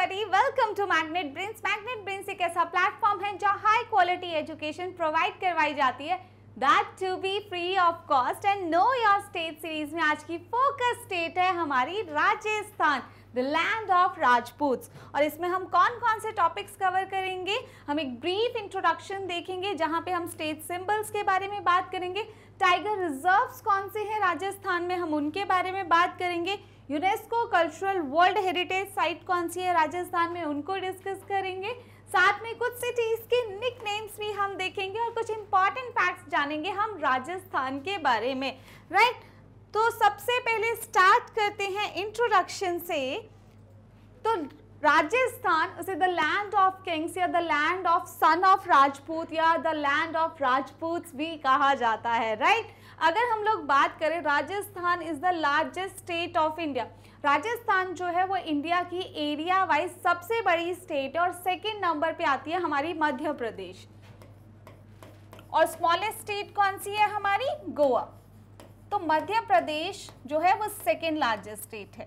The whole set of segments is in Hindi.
Everybody welcome to magnet brains magnet brains एक ऐसा प्लेटफॉर्म है जहाँ हाई क्वालिटी एजुकेशन प्रोवाइड करवाई जाती है that to be free of cost and know your state series में आज की फोकस स्टेट है हमारी Rajasthan the land of Rajput और इसमें हम कौन कौन से टॉपिक्स कवर करेंगे हम एक ब्रीफ इंट्रोडक्शन देखेंगे जहाँ पे हम स्टेट सिंबल्स के बारे में बात करेंगे टाइगर रिजर्व्स कौन से हैं राजस्थान में हम उनके बारे में बात करेंगे UNESCO cultural world heritage site कौन सी है राजस्थान में उनको डिस्कस करेंगे साथ में कुछ सिटीज़ के निक नेम्स भी हम देखेंगे और कुछ इंपॉर्टेंट फैक्ट्स जानेंगे हम राजस्थान के बारे में राइट right? तो सबसे पहले स्टार्ट करते हैं इंट्रोडक्शन से तो राजस्थान उसे द लैंड ऑफ किंग्स या the land of sun of Rajput या द लैंड ऑफ राजपूत भी कहा जाता है राइट right? अगर हम लोग बात करें Rajasthan is the largest state of India Rajasthan जो है वो इंडिया की एरिया वाइज सबसे बड़ी स्टेट है और सेकेंड नंबर पे आती है हमारी मध्य प्रदेश और स्मॉलेस्ट स्टेट कौन सी है हमारी गोवा तो मध्य प्रदेश जो है वो सेकेंड लार्जेस्ट स्टेट है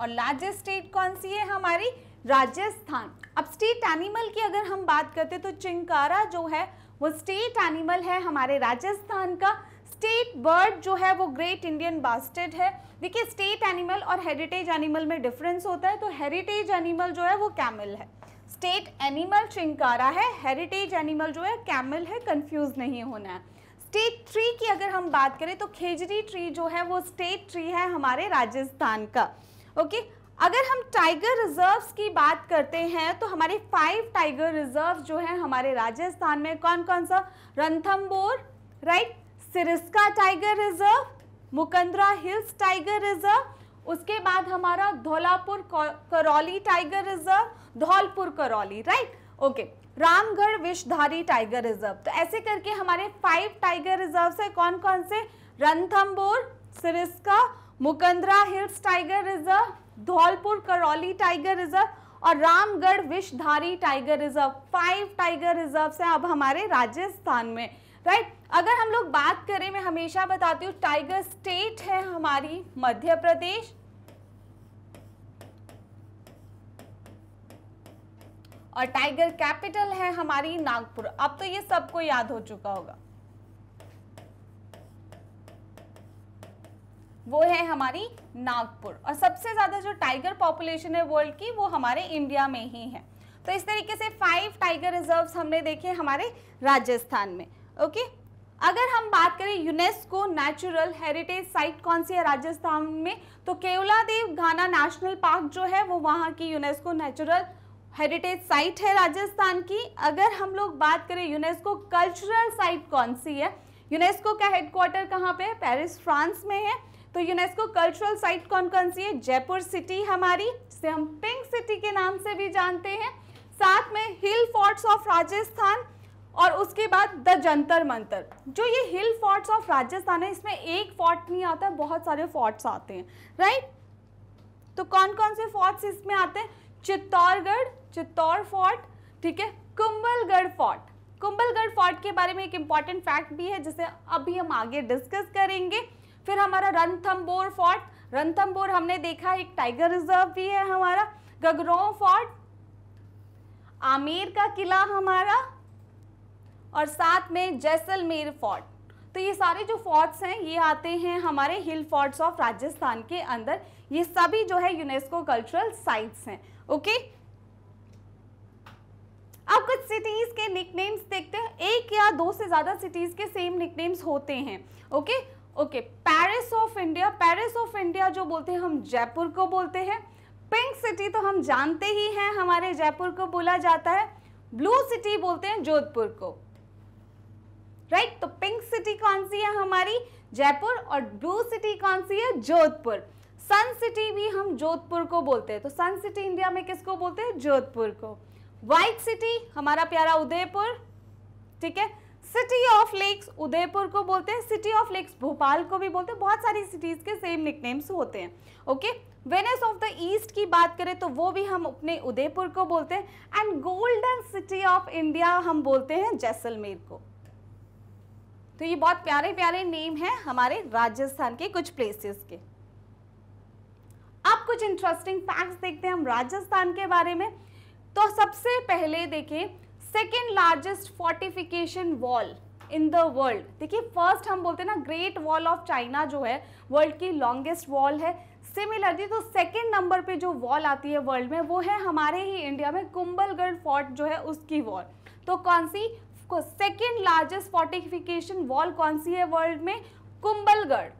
और लार्जेस्ट स्टेट कौन सी है हमारी राजस्थान अब स्टेट एनिमल की अगर हम बात करते तो चिंकारा जो है वो स्टेट एनिमल है हमारे राजस्थान का स्टेट बर्ड जो है वो ग्रेट इंडियन बास्टेड है देखिए स्टेट एनिमल और हेरिटेज एनिमल में डिफरेंस होता है तो हेरिटेज एनिमल जो है वो कैमल है स्टेट एनिमल चिंकारा है हेरिटेज एनिमल जो है कैमल है कंफ्यूज नहीं होना है स्टेट ट्री की अगर हम बात करें तो खेजरी ट्री जो है वो स्टेट ट्री है हमारे राजस्थान का ओके अगर हम टाइगर रिजर्व्स की बात करते हैं तो हमारे फाइव टाइगर रिजर्व जो है हमारे राजस्थान में कौन कौन सा Ranthambore right Sariska tiger reserve Mukundra hills tiger reserve उसके बाद हमारा Dholpur Karauli tiger reserve Dholpur Karauli right okay Ramgarh Vishdhari tiger reserve तो ऐसे करके हमारे फाइव टाइगर रिजर्व है कौन कौन से Ranthambore Sariska Mukundra hills tiger reserve Dholpur Karauli tiger reserve और Ramgarh Vishdhari tiger reserve five tiger reserves हैं अब हमारे राजस्थान में राइट right? अगर हम लोग बात करें मैं हमेशा बताती हूँ टाइगर स्टेट है हमारी मध्य प्रदेश और टाइगर कैपिटल है हमारी नागपुर अब तो ये सबको याद हो चुका होगा वो है हमारी नागपुर और सबसे ज़्यादा जो टाइगर पॉपुलेशन है वर्ल्ड की वो हमारे इंडिया में ही है तो इस तरीके से फाइव टाइगर रिजर्व हमने देखे हमारे राजस्थान में ओके अगर हम बात करें यूनेस्को नेचुरल हेरिटेज साइट कौन सी है राजस्थान में तो देव घाना नेशनल पार्क जो है वो वहाँ की यूनेस्को नेचुरल हेरिटेज साइट है राजस्थान की अगर हम लोग बात करें यूनेस्को कल्चरल साइट कौन सी है यूनेस्को का हेडक्वार्टर कहाँ पे है पेरिस फ्रांस में है तो यूनेस्को कल्चरल साइट कौन कौन सी है जयपुर सिटी हमारी जिसे हम पिंक सिटी के नाम से भी जानते हैं साथ में हिल फोर्ट्स ऑफ राजस्थान और उसके बाद द जंतर मंतर जो ये हिल फोर्ट्स ऑफ राजस्थान है इसमें एक फोर्ट नहीं आता बहुत सारे फोर्ट्स आते हैं राइट तो कौन कौन से फोर्ट्स इसमें आते हैं चित्तौड़गढ़ चित्तौड़ फोर्ट ठीक है कुंबलगढ़ फोर्ट कुंबलगढ़ फोर्ट के बारे में एक इंपॉर्टेंट फैक्ट भी है जिसे अभी हम आगे डिस्कस करेंगे हमारा रणथम्बोर फोर्ट रणथम्बोर हमने देखा एक टाइगर रिजर्व भी है हमारा गगरौ फोर्ट आमेर का किला हमारा और साथ में जैसलमेर फोर्ट तो ये सारे जो फोर्ट्स हैं ये आते हैं हमारे हिल फोर्ट्स ऑफ राजस्थान के अंदर ये सभी जो है यूनेस्को कल्चरल साइट्स हैं ओके अब कुछ सिटीज़ के निकनेम्स देखते हैं एक या दो से ज़्यादा सिटीज़ के सेम निकनेम्स होते हैं okay okay? Okay Paris of India Paris of India जो बोलते हैं हम जयपुर को बोलते हैं पिंक सिटी तो हम जानते ही हैं हमारे जयपुर को बोला जाता है ब्लू सिटी बोलते हैं जोधपुर को राइट right? तो पिंक सिटी कौन सी है हमारी जयपुर और ब्लू सिटी कौन सी है जोधपुर सन सिटी भी हम जोधपुर को बोलते हैं तो सन सिटी इंडिया में किसको बोलते हैं जोधपुर को व्हाइट सिटी हमारा प्यारा उदयपुर ठीक है सिटी ऑफ लेक्स उदयपुर को बोलते हैं सिटी ऑफ लेक्स भोपाल को भी बोलते हैं बहुत सारी सिटीज के सेम निकनेम्स होते हैं okay Venice of the east की बात करें तो वो भी हम अपने उदयपुर को बोलते हैं and golden city of India हम बोलते हैं जैसलमेर को तो ये बहुत प्यारे प्यारे नेम हैं हमारे राजस्थान के कुछ प्लेसेस के अब कुछ इंटरेस्टिंग फैक्ट्स देखते हैं हम राजस्थान के बारे में तो सबसे पहले देखें second largest fortification wall in the world देखिए फर्स्ट हम बोलते हैं ना ग्रेट वॉल ऑफ चाइना जो है वर्ल्ड की लॉन्गेस्ट वॉल है सिमिलरली तो सेकेंड नंबर पे जो वॉल आती है वर्ल्ड में वो है हमारे ही इंडिया में कुंबलगढ़ फोर्ट जो है उसकी वॉल तो कौन सी सेकेंड लार्जेस्ट फोर्टिफिकेशन वॉल कौन सी है वर्ल्ड में Kumbhalgarh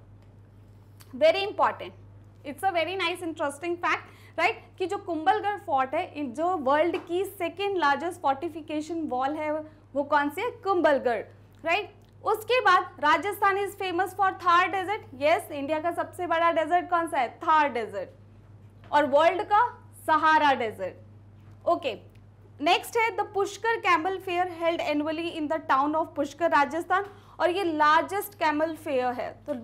very important it's a very nice interesting fact right right? कि जो कुंबलगढ़ फोर्ट है जो वर्ल्ड की सेकेंड लार्जेस्ट फोर्टिफिकेशन वॉल है वो कौन सी है कुंबलगढ़ राइट उसके बाद Rajasthan is famous for Thar desert yes India का सबसे बड़ा डेजर्ट कौन सा है थार डेजर्ट और वर्ल्ड का सहारा डेजर्ट ओके नेक्स्ट है the Pushkar camel fair held annually in the town of Pushkar Rajasthan और ये लार्जेस्ट कैमल फेयर है तो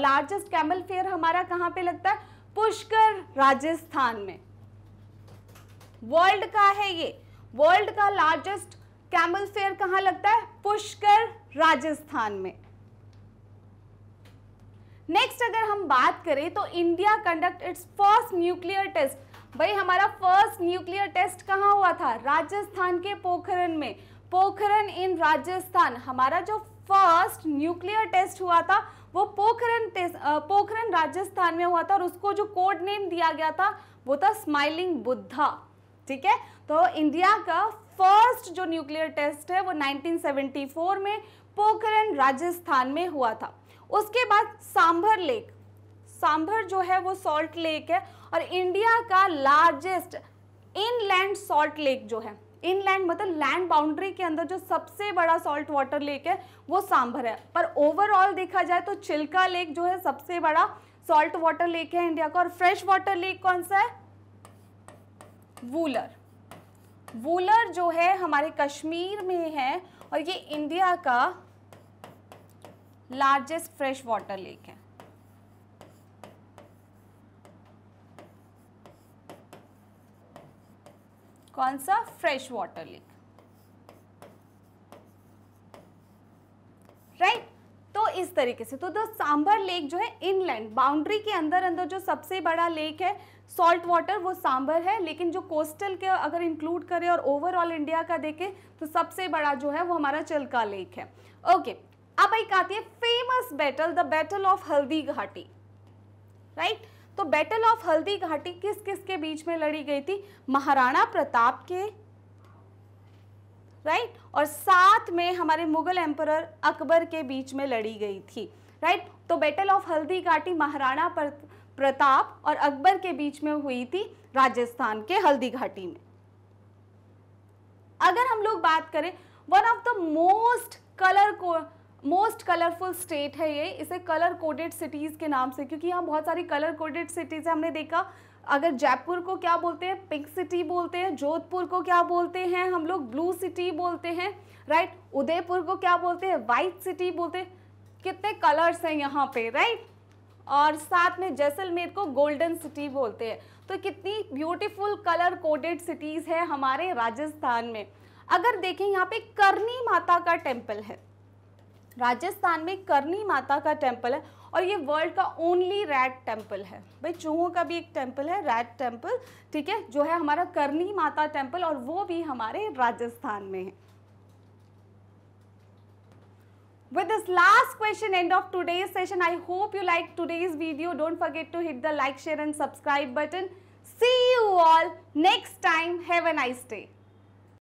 लार्जेस्ट कैमल फेयर हमारा कहाँ पे लगता है पुष्कर राजस्थान में वर्ल्ड का है ये वर्ल्ड का लार्जेस्ट कैमल फेयर कहां लगता है पुष्कर राजस्थान में नेक्स्ट अगर हम बात करें तो India conduct its first nuclear test भाई हमारा फर्स्ट न्यूक्लियर टेस्ट कहाँ हुआ था राजस्थान के पोखरण में पोखरण इन राजस्थान हमारा जो फर्स्ट न्यूक्लियर टेस्ट हुआ था वो पोखरन पोखरन राजस्थान में हुआ था और उसको जो कोड नेम दिया गया था वो था स्माइलिंग बुद्धा ठीक है तो इंडिया का फर्स्ट जो न्यूक्लियर टेस्ट है वो 1974 में पोखरन राजस्थान में हुआ था उसके बाद सांभर लेक सांभर जो है वो सॉल्ट लेक है और इंडिया का लार्जेस्ट इनलैंड सॉल्ट लेक जो है इनलैंड मतलब लैंड बाउंड्री के अंदर जो सबसे बड़ा सॉल्ट वाटर लेक है वो सांभर है पर ओवरऑल देखा जाए तो चिल्का लेक जो है सबसे बड़ा सॉल्ट वाटर लेक है इंडिया का और फ्रेश वाटर लेक कौन सा है वूलर वूलर जो है हमारे कश्मीर में है और ये इंडिया का लार्जेस्ट फ्रेश वाटर लेक है कौन सा fresh water lake right right? तो इस तरीके से तो द सांबर लेक जो है इनलैंड बाउंड्री के अंदर अंदर जो सबसे बड़ा लेक है सॉल्ट वाटर वो सांभर है लेकिन जो कोस्टल के अगर इंक्लूड करें और ओवरऑल इंडिया का देखें तो सबसे बड़ा जो है वो हमारा चिल्का लेक है ओके अब एक आती है famous battle the battle of Haldighati right right? तो बैटल ऑफ हल्दी घाटी किस किस के बीच में लड़ी गई थी महाराणा प्रताप के राइट right? और साथ में हमारे मुगल एम्परर अकबर के बीच में लड़ी गई थी राइट right? तो battle of Haldighati Maharana Pratap और अकबर के बीच में हुई थी राजस्थान के हल्दी घाटी में अगर हम लोग बात करें one of the most colour को मोस्ट कलरफुल स्टेट है ये इसे कलर कोडेड सिटीज़ के नाम से क्योंकि यहाँ बहुत सारी कलर कोडेड सिटीज़ हमने देखा अगर जयपुर को क्या बोलते हैं पिंक सिटी बोलते हैं जोधपुर को क्या बोलते हैं हम लोग ब्लू सिटी बोलते हैं राइट उदयपुर को क्या बोलते हैं वाइट सिटी बोलते हैं कितने कलर्स हैं यहाँ पे राइट और साथ में जैसलमेर को गोल्डन सिटी बोलते हैं तो कितनी ब्यूटीफुल कलर कोडेड सिटीज़ है हमारे राजस्थान में अगर देखें यहाँ पे करनी माता का टेम्पल है राजस्थान में करनी माता का टेम्पल है और ये वर्ल्ड का ओनली रेड टेम्पल है भाई चूहों का भी एक टेम्पल है रेड टेम्पल ठीक है जो है हमारा करनी माता टेम्पल और वो भी हमारे राजस्थान में है with this last question end of today's session i hope you like today's video don't forget to hit the like share and subscribe button see you all next time have a nice day